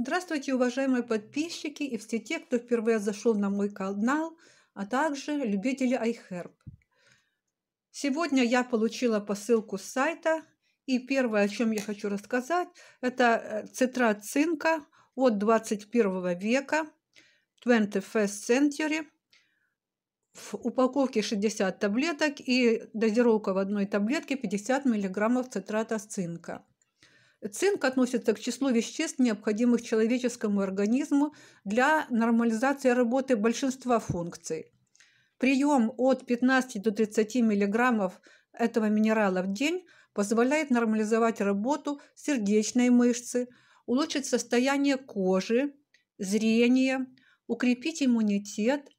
Здравствуйте, уважаемые подписчики и все те, кто впервые зашел на мой канал, а также любители iHerb. Сегодня я получила посылку с сайта, и первое, о чем я хочу рассказать, это э, цитрат цинка от 21 века, 21st century. В упаковке 60 таблеток и дозировка в одной таблетке 50 мг цитрата цинка. Цинк относится к числу веществ, необходимых человеческому организму для нормализации работы большинства функций. Прием от 15 до 30 мг этого минерала в день позволяет нормализовать работу сердечной мышцы, улучшить состояние кожи, зрение, укрепить иммунитет,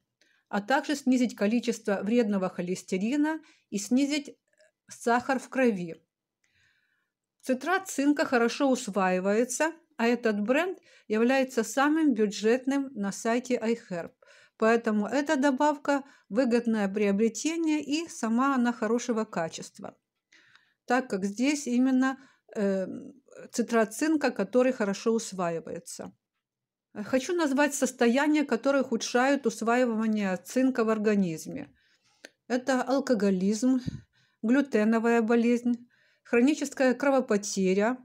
а также снизить количество вредного холестерина и снизить сахар в крови. Цитрат цинка хорошо усваивается, а этот бренд является самым бюджетным на сайте iHerb. Поэтому эта добавка – выгодное приобретение и сама она хорошего качества, так как здесь именно э, цитрат цинка, который хорошо усваивается. Хочу назвать состояния, которые ухудшают усваивание цинка в организме. Это алкоголизм, глютеновая болезнь, хроническая кровопотеря,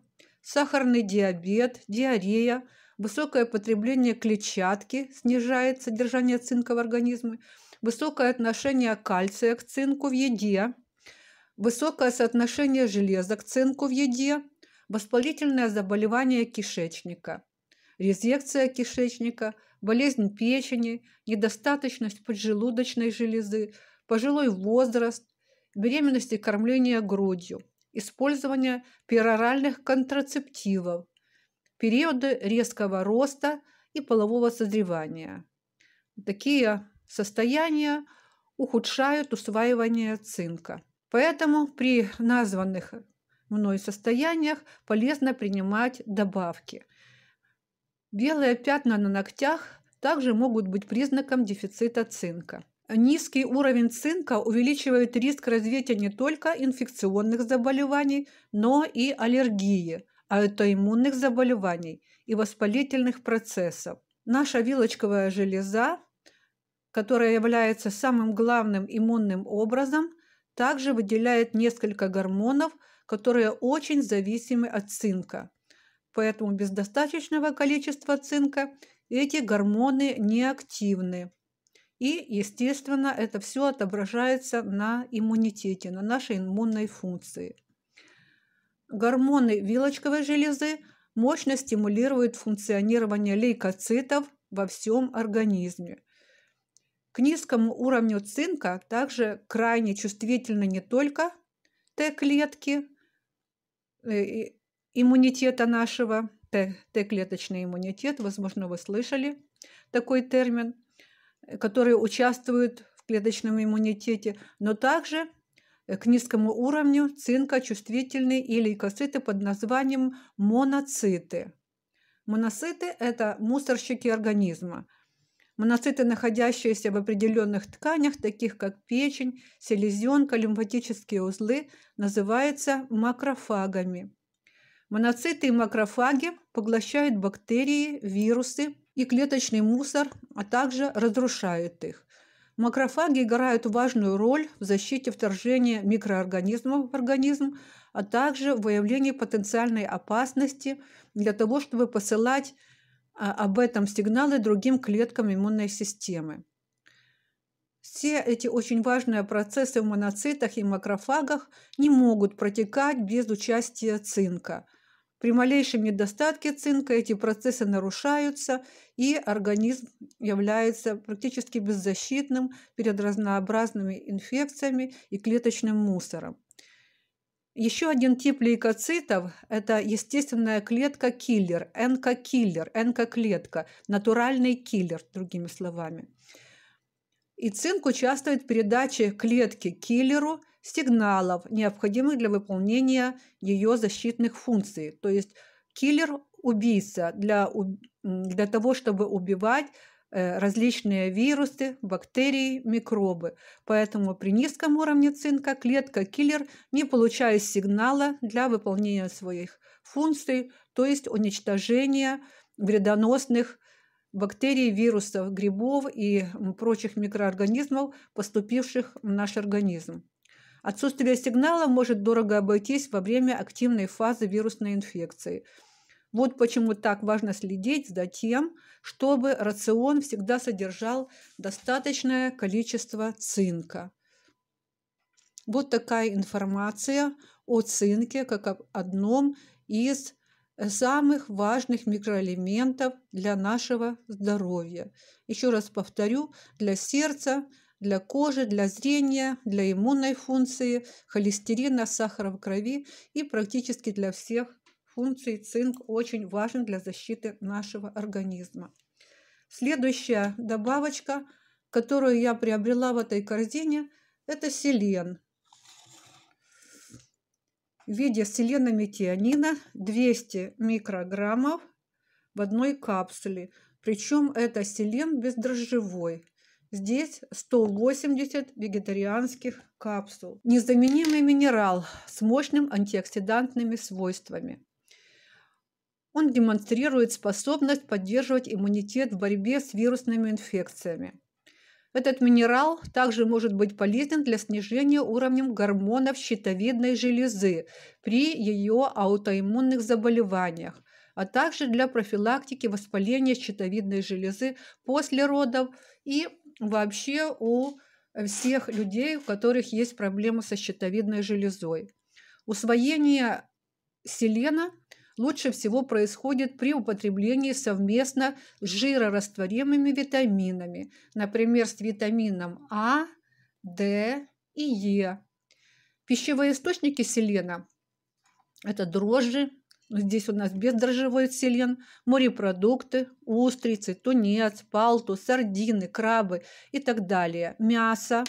сахарный диабет, диарея, высокое потребление клетчатки снижает содержание цинка в организме, высокое отношение кальция к цинку в еде, высокое соотношение железа к цинку в еде, воспалительное заболевание кишечника, резекция кишечника, болезнь печени, недостаточность поджелудочной железы, пожилой возраст, беременность и кормление грудью – использования пероральных контрацептивов, периоды резкого роста и полового созревания. Такие состояния ухудшают усваивание цинка. Поэтому при названных мной состояниях полезно принимать добавки. Белые пятна на ногтях также могут быть признаком дефицита цинка. Низкий уровень цинка увеличивает риск развития не только инфекционных заболеваний, но и аллергии, аутоиммунных заболеваний и воспалительных процессов. Наша вилочковая железа, которая является самым главным иммунным образом, также выделяет несколько гормонов, которые очень зависимы от цинка. Поэтому без достаточного количества цинка эти гормоны неактивны. И, естественно, это все отображается на иммунитете, на нашей иммунной функции. Гормоны вилочковой железы мощно стимулируют функционирование лейкоцитов во всем организме. К низкому уровню цинка также крайне чувствительны не только Т-клетки э, иммунитета нашего, Т-клеточный иммунитет, возможно, вы слышали такой термин – Э, которые участвуют в клеточном иммунитете, но также э, к низкому уровню цинка чувствительные и лейкоциты под названием моноциты. Моноциты – это мусорщики организма. Моноциты, находящиеся в определенных тканях, таких как печень, селезенка, лимфатические узлы, называются макрофагами. Моноциты и макрофаги поглощают бактерии, вирусы, и клеточный мусор, а также разрушает их. Макрофаги играют важную роль в защите вторжения микроорганизмов в организм, а также в выявлении потенциальной опасности для того, чтобы посылать а, об этом сигналы другим клеткам иммунной системы. Все эти очень важные процессы в моноцитах и макрофагах не могут протекать без участия цинка. При малейшем недостатке цинка эти процессы нарушаются, и организм является практически беззащитным перед разнообразными инфекциями и клеточным мусором. Еще один тип лейкоцитов – это естественная клетка-киллер, НК-киллер, НК-клетка, натуральный киллер, другими словами. И цинк участвует в передаче клетки киллеру – сигналов, необходимых для выполнения ее защитных функций. То есть киллер – убийца для, для того, чтобы убивать э, различные вирусы, бактерии, микробы. Поэтому при низком уровне цинка клетка киллер не получает сигнала для выполнения своих функций, то есть уничтожения вредоносных бактерий, вирусов, грибов и прочих микроорганизмов, поступивших в наш организм. Отсутствие сигнала может дорого обойтись во время активной фазы вирусной инфекции. Вот почему так важно следить за тем, чтобы рацион всегда содержал достаточное количество цинка. Вот такая информация о цинке как об одном из самых важных микроэлементов для нашего здоровья. Еще раз повторю, для сердца, для кожи, для зрения, для иммунной функции, холестерина, сахара в крови и практически для всех функций цинк очень важен для защиты нашего организма. Следующая добавочка, которую я приобрела в этой корзине, это селен. В виде селена метионина 200 микрограммов в одной капсуле. Причем это селен бездрожжевой. Здесь 180 вегетарианских капсул. Незаменимый минерал с мощным антиоксидантными свойствами. Он демонстрирует способность поддерживать иммунитет в борьбе с вирусными инфекциями. Этот минерал также может быть полезен для снижения уровня гормонов щитовидной железы при ее аутоиммунных заболеваниях, а также для профилактики воспаления щитовидной железы после родов и вообще у всех людей, у которых есть проблемы со щитовидной железой. Усвоение селена лучше всего происходит при употреблении совместно с жирорастворимыми витаминами, например, с витамином А, Д и Е. Пищевые источники селена – это дрожжи, Здесь у нас бездрожжевой селен, морепродукты, устрицы, тунец, палту, сардины, крабы и так далее. Мясо,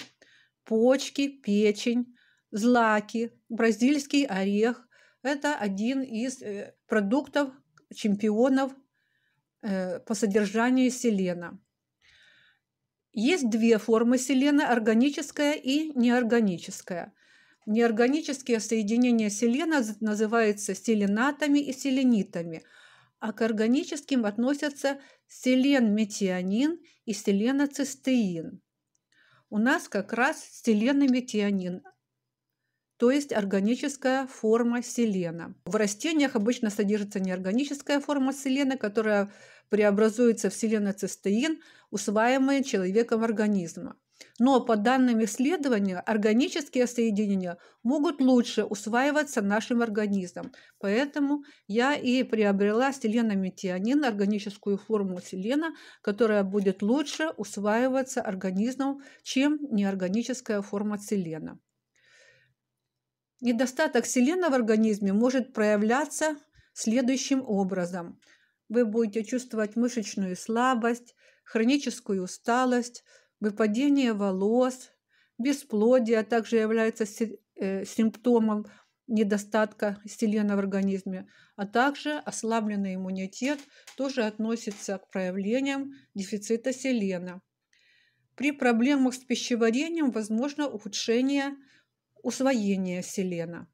почки, печень, злаки, бразильский орех. Это один из э, продуктов чемпионов э, по содержанию селена. Есть две формы селена – органическая и неорганическая – Неорганические соединения селена называются селенатами и селенитами, а к органическим относятся селен-метионин и селеноцистеин. У нас как раз селенометионин, то есть органическая форма селена. В растениях обычно содержится неорганическая форма селена, которая преобразуется в селеноцистеин, усваиваемый человеком организма. Но по данным исследования, органические соединения могут лучше усваиваться нашим организмом. Поэтому я и приобрела селенометионин, органическую форму селена, которая будет лучше усваиваться организмом, чем неорганическая форма селена. Недостаток селена в организме может проявляться следующим образом. Вы будете чувствовать мышечную слабость, хроническую усталость, выпадение волос, бесплодие, а также является э, симптомом недостатка селена в организме, а также ослабленный иммунитет тоже относится к проявлениям дефицита селена. При проблемах с пищеварением возможно ухудшение усвоения селена,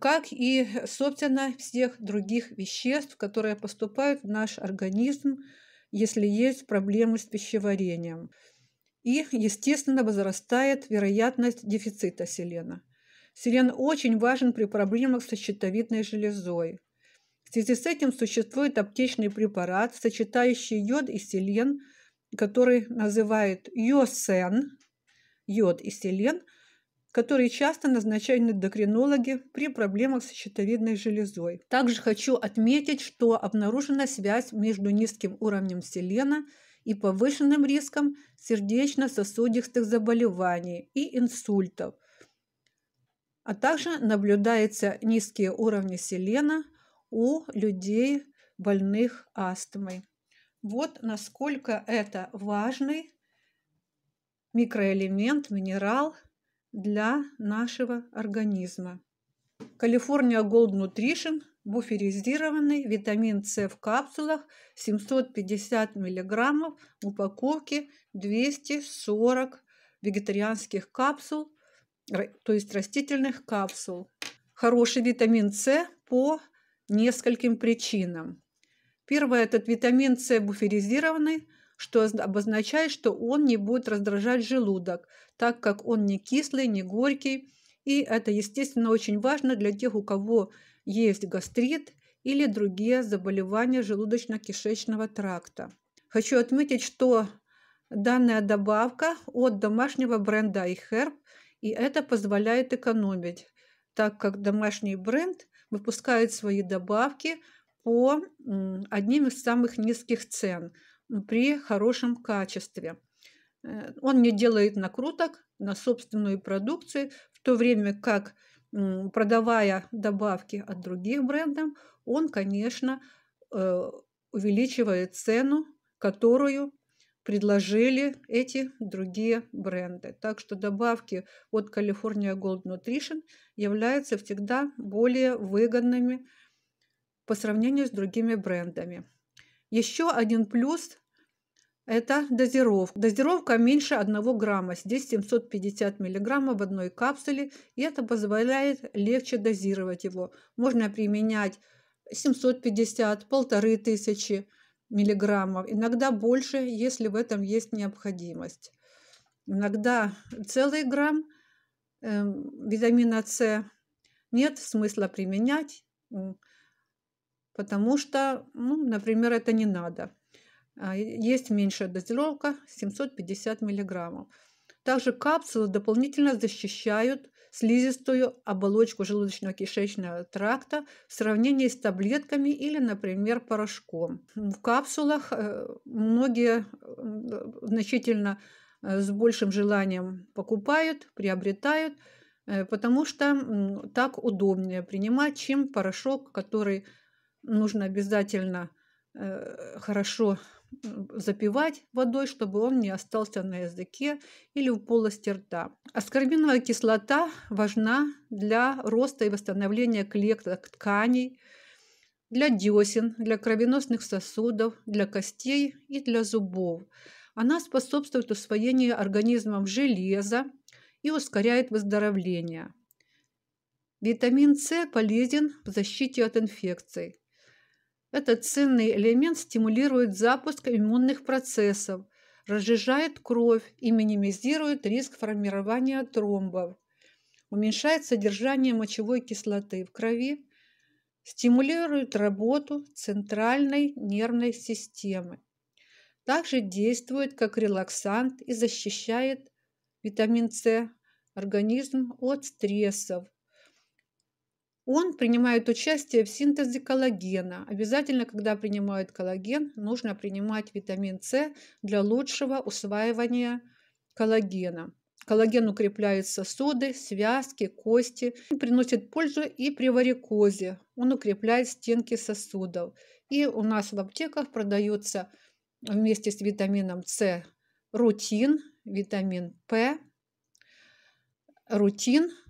как и, собственно, всех других веществ, которые поступают в наш организм если есть проблемы с пищеварением. И, естественно, возрастает вероятность дефицита селена. Селен очень важен при проблемах со щитовидной железой. В связи с этим существует аптечный препарат, сочетающий йод и селен, который называют йосен, йод и селен – которые часто назначают эндокринологи при проблемах с щитовидной железой. Также хочу отметить, что обнаружена связь между низким уровнем селена и повышенным риском сердечно-сосудистых заболеваний и инсультов, а также наблюдаются низкие уровни селена у людей, больных астмой. Вот насколько это важный микроэлемент, минерал для нашего организма. Калифорния Gold Nutrition – буферизированный витамин С в капсулах 750 мг в упаковке 240 вегетарианских капсул, то есть растительных капсул. Хороший витамин С по нескольким причинам. Первое – этот витамин С буферизированный – что обозначает, что он не будет раздражать желудок, так как он не кислый, не горький. И это, естественно, очень важно для тех, у кого есть гастрит или другие заболевания желудочно-кишечного тракта. Хочу отметить, что данная добавка от домашнего бренда iHerb, и это позволяет экономить, так как домашний бренд выпускает свои добавки по одним из самых низких цен – при хорошем качестве. Э, он не делает накруток на собственную продукцию, в то время как продавая добавки от других брендов, он, конечно, э, увеличивает цену, которую предложили эти другие бренды. Так что добавки от California Gold Nutrition являются всегда более выгодными по сравнению с другими брендами. Еще один плюс – это дозировка. Дозировка меньше 1 грамма. Здесь 750 миллиграммов в одной капсуле, и это позволяет легче дозировать его. Можно применять 750, 1500 миллиграммов, иногда больше, если в этом есть необходимость. Иногда целый грамм э, витамина С нет смысла применять, потому что, ну, например, это не надо. А, есть меньшая дозировка 750 миллиграммов. Также капсулы дополнительно защищают слизистую оболочку желудочно-кишечного тракта в сравнении с таблетками или, например, порошком. В капсулах э, многие значительно э, с большим желанием покупают, приобретают, э, потому что так удобнее принимать, чем порошок, который нужно обязательно э, хорошо запивать водой, чтобы он не остался на языке или в полости рта. Аскорбиновая кислота важна для роста и восстановления клеток тканей, для десен, для кровеносных сосудов, для костей и для зубов. Она способствует усвоению организмом железа и ускоряет выздоровление. Витамин С полезен в защите от инфекций. Этот ценный элемент стимулирует запуск иммунных процессов, разжижает кровь и минимизирует риск формирования тромбов, уменьшает содержание мочевой кислоты в крови, стимулирует работу центральной нервной системы. Также действует как релаксант и защищает витамин С организм от стрессов, он принимает участие в синтезе коллагена. Обязательно, когда принимают коллаген, нужно принимать витамин С для лучшего усваивания коллагена. Коллаген укрепляет сосуды, связки, кости, приносит пользу и при варикозе. Он укрепляет стенки сосудов. И у нас в аптеках продается вместе с витамином С рутин, витамин П, рутин –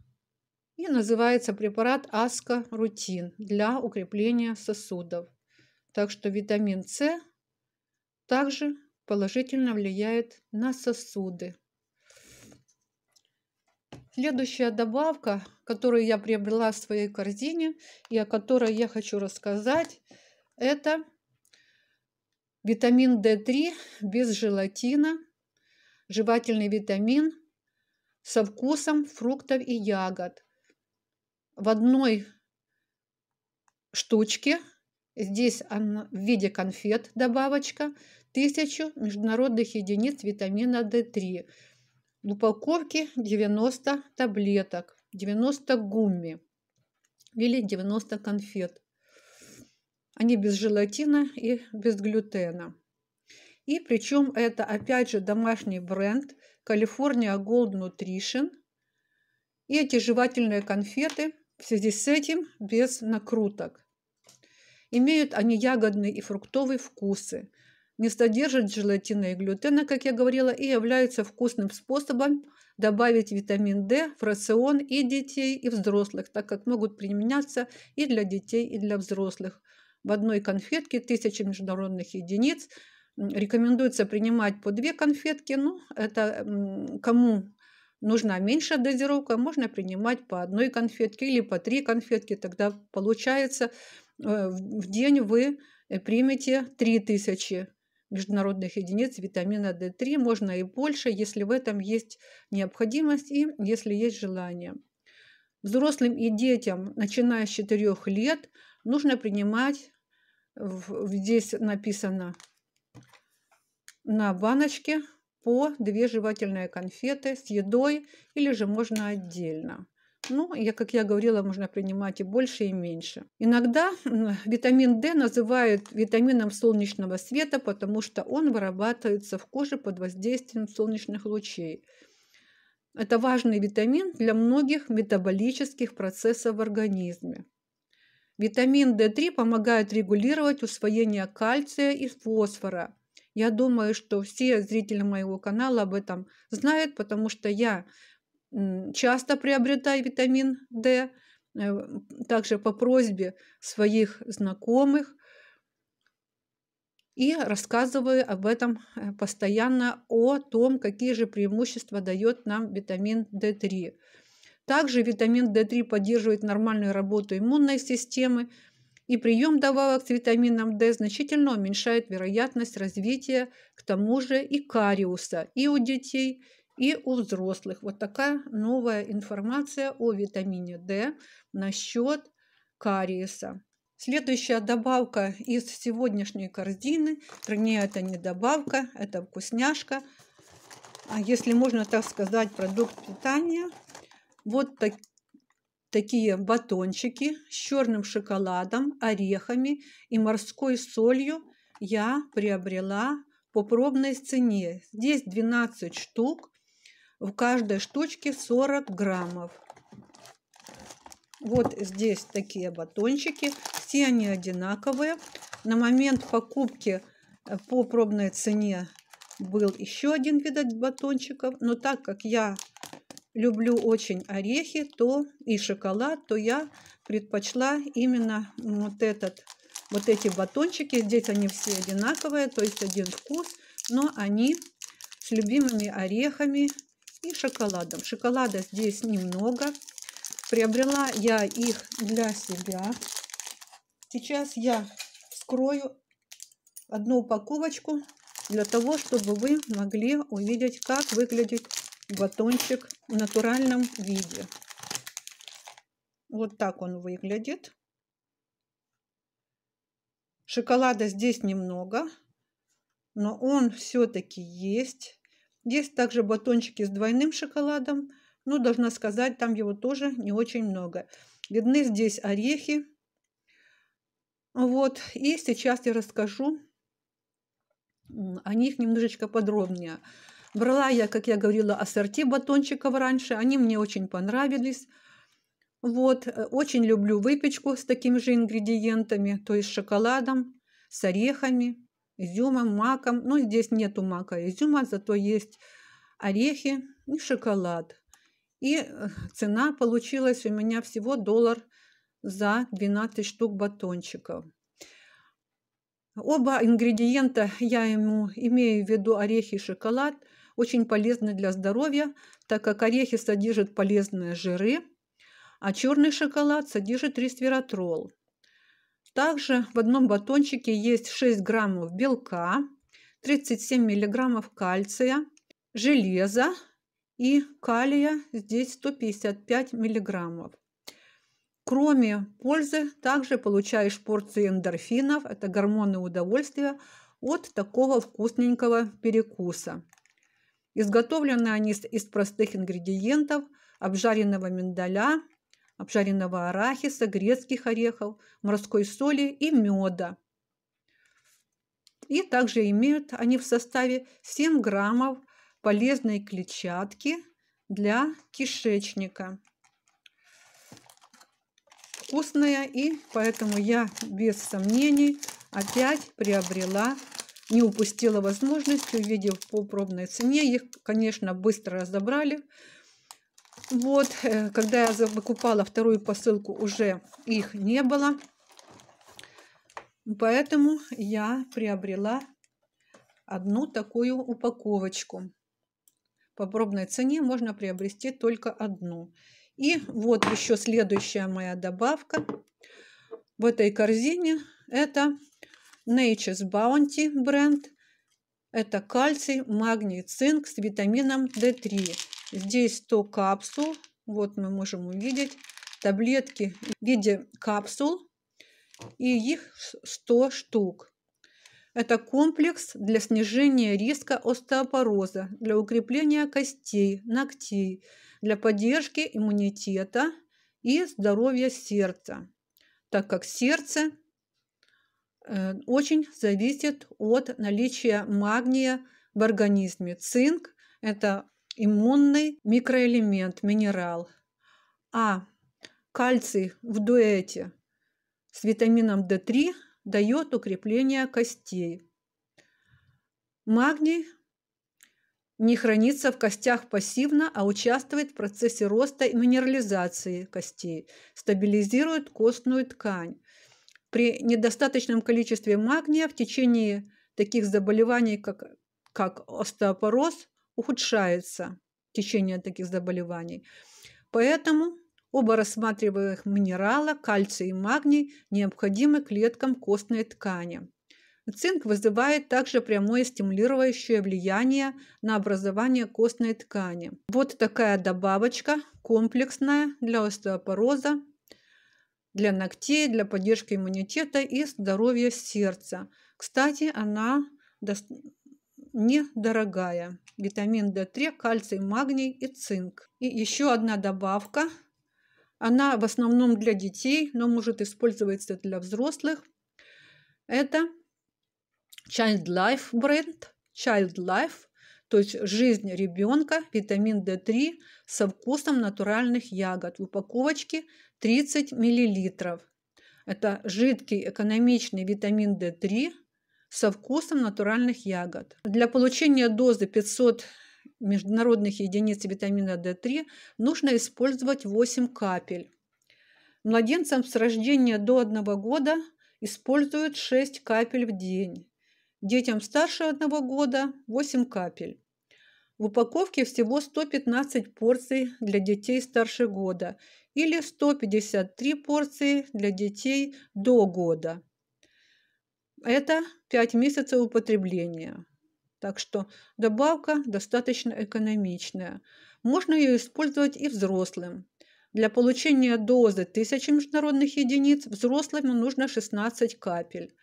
и называется препарат Аска Рутин для укрепления сосудов. Так что витамин С также положительно влияет на сосуды. Следующая добавка, которую я приобрела в своей корзине и о которой я хочу рассказать, это витамин D3 без желатина, жевательный витамин со вкусом фруктов и ягод в одной штучке, здесь она в виде конфет добавочка, 1000 международных единиц витамина D3. В упаковке 90 таблеток, 90 гумми или 90 конфет. Они без желатина и без глютена. И причем это опять же домашний бренд Калифорния Gold Nutrition. И эти жевательные конфеты – в связи с этим без накруток. Имеют они ягодные и фруктовые вкусы. Не содержат желатина и глютена, как я говорила, и являются вкусным способом добавить витамин D в рацион и детей, и взрослых, так как могут применяться и для детей, и для взрослых. В одной конфетке тысячи международных единиц. Рекомендуется принимать по две конфетки. Ну, это кому Нужна меньшая дозировка, можно принимать по одной конфетке или по три конфетки. Тогда получается э, в день вы э, примете 3000 международных единиц витамина D3. Можно и больше, если в этом есть необходимость и если есть желание. Взрослым и детям, начиная с 4 лет, нужно принимать, здесь написано на баночке по две жевательные конфеты с едой или же можно отдельно. Ну, я, как я говорила, можно принимать и больше, и меньше. Иногда витамин D называют витамином солнечного света, потому что он вырабатывается в коже под воздействием солнечных лучей. Это важный витамин для многих метаболических процессов в организме. Витамин D3 помогает регулировать усвоение кальция и фосфора – я думаю, что все зрители моего канала об этом знают, потому что я часто приобретаю витамин D, эм, также по просьбе своих знакомых, и рассказываю об этом э, постоянно, о том, какие же преимущества дает нам витамин D3. Также витамин D3 поддерживает нормальную работу иммунной системы, и прием добавок с витамином D значительно уменьшает вероятность развития, к тому же, и кариуса и у детей, и у взрослых. Вот такая новая информация о витамине D насчет кариеса. Следующая добавка из сегодняшней корзины, вернее, это не добавка, это вкусняшка, а если можно так сказать, продукт питания. Вот такие такие батончики с черным шоколадом, орехами и морской солью я приобрела по пробной цене. Здесь 12 штук, в каждой штучке 40 граммов. Вот здесь такие батончики, все они одинаковые. На момент покупки э, по пробной цене был еще один видать батончиков, но так как я люблю очень орехи то и шоколад, то я предпочла именно вот этот вот эти батончики. Здесь они все одинаковые, то есть один вкус, но они с любимыми орехами и шоколадом. Шоколада здесь немного. Приобрела я их для себя. Сейчас я вскрою одну упаковочку для того, чтобы вы могли увидеть, как выглядит батончик в натуральном виде. Вот так он выглядит. Шоколада здесь немного, но он все-таки есть. Есть также батончики с двойным шоколадом, но должна сказать, там его тоже не очень много. Видны здесь орехи. Вот, и сейчас я расскажу о них немножечко подробнее. Брала я, как я говорила, ассорти батончиков раньше. Они мне очень понравились. Вот, э, очень люблю выпечку с такими же ингредиентами, то есть шоколадом, с орехами, изюмом, маком. Ну, здесь нету мака и изюма, зато есть орехи и шоколад. И э, цена получилась у меня всего доллар за 12 штук батончиков. Оба ингредиента я ему имею в виду орехи и шоколад – очень полезны для здоровья, так как орехи содержат полезные жиры, а черный шоколад содержит ресвератрол. Также в одном батончике есть 6 граммов белка, 37 миллиграммов кальция, железа и калия здесь 155 миллиграммов. Кроме пользы, также получаешь порцию эндорфинов, это гормоны удовольствия, от такого вкусненького перекуса. Изготовлены они из простых ингредиентов обжаренного миндаля, обжаренного арахиса, грецких орехов, морской соли и меда. И также имеют они в составе 7 граммов полезной клетчатки для кишечника. Вкусная и поэтому я без сомнений опять приобрела не упустила возможность, увидев по пробной цене. Их, конечно, быстро разобрали. Вот, э, когда я выкупала вторую посылку, уже их не было. Поэтому я приобрела одну такую упаковочку. По пробной цене можно приобрести только одну. И вот еще следующая моя добавка в этой корзине. Это Nature's Bounty бренд. Это кальций, магний, цинк с витамином D3. Здесь 100 капсул. Вот мы можем увидеть таблетки в виде капсул. И их 100 штук. Это комплекс для снижения риска остеопороза, для укрепления костей, ногтей, для поддержки иммунитета и здоровья сердца, так как сердце Э, очень зависит от наличия магния в организме. Цинк – это иммунный микроэлемент, минерал. А кальций в дуэте с витамином D3 дает укрепление костей. Магний не хранится в костях пассивно, а участвует в процессе роста и минерализации костей, стабилизирует костную ткань, при недостаточном количестве магния в течение таких заболеваний, как, как остеопороз, ухудшается течение таких заболеваний. Поэтому оба рассматриваемых минерала, кальций и магний, необходимы клеткам костной ткани. Цинк вызывает также прямое стимулирующее влияние на образование костной ткани. Вот такая добавочка комплексная для остеопороза для ногтей, для поддержки иммунитета и здоровья сердца. Кстати, она недорогая. Витамин D3, кальций, магний и цинк. И еще одна добавка. Она в основном для детей, но может использоваться для взрослых. Это Child Life бренд. Child Life то есть жизнь ребенка, витамин D3 со вкусом натуральных ягод в упаковочке 30 мл. Это жидкий экономичный витамин D3 со вкусом натуральных ягод. Для получения дозы 500 международных единиц витамина D3 нужно использовать 8 капель. Младенцам с рождения до 1 года используют 6 капель в день детям старше одного года 8 капель. В упаковке всего 115 порций для детей старше года или 153 порции для детей до года. Это 5 месяцев употребления. Так что добавка достаточно экономичная. Можно ее использовать и взрослым. Для получения дозы 1000 международных единиц взрослым нужно 16 капель.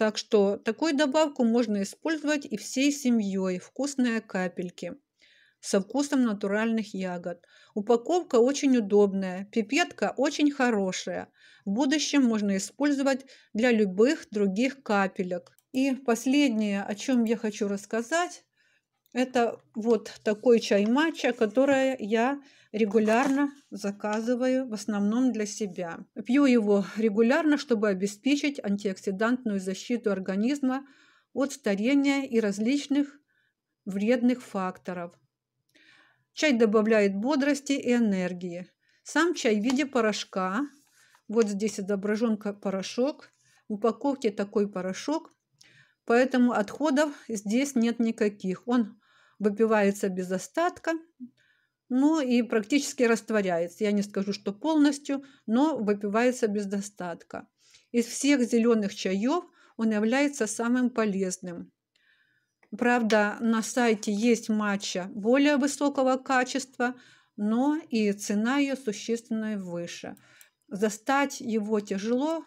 Так что такую добавку можно использовать и всей семьей. Вкусные капельки со вкусом натуральных ягод. Упаковка очень удобная, пипетка очень хорошая. В будущем можно использовать для любых других капелек. И последнее, о чем я хочу рассказать, это вот такой чай матча, который я регулярно заказываю, в основном для себя. Пью его регулярно, чтобы обеспечить антиоксидантную защиту организма от старения и различных вредных факторов. Чай добавляет бодрости и энергии. Сам чай в виде порошка. Вот здесь изображен порошок. В упаковке такой порошок Поэтому отходов здесь нет никаких. Он выпивается без остатка, ну и практически растворяется. Я не скажу, что полностью, но выпивается без достатка. Из всех зеленых чаев он является самым полезным. Правда, на сайте есть матча более высокого качества, но и цена ее существенно выше. Застать его тяжело,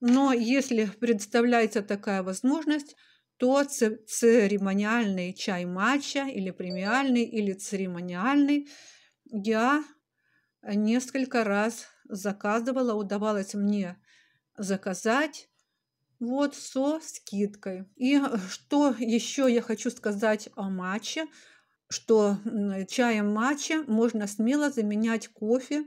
но если предоставляется такая возможность, то церемониальный чай матча или премиальный, или церемониальный я несколько раз заказывала, удавалось мне заказать вот со скидкой. И что еще я хочу сказать о матче, что чаем матча можно смело заменять кофе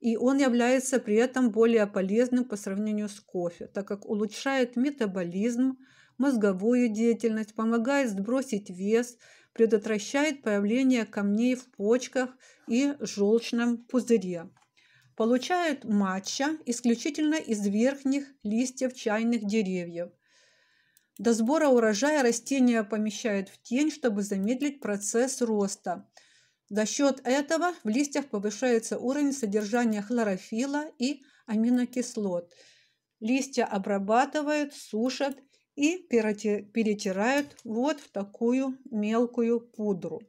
и он является при этом более полезным по сравнению с кофе, так как улучшает метаболизм, мозговую деятельность, помогает сбросить вес, предотвращает появление камней в почках и желчном пузыре. Получают матча исключительно из верхних листьев чайных деревьев. До сбора урожая растения помещают в тень, чтобы замедлить процесс роста – за счет этого в листьях повышается уровень содержания хлорофила и аминокислот. Листья обрабатывают, сушат и перетирают вот в такую мелкую пудру.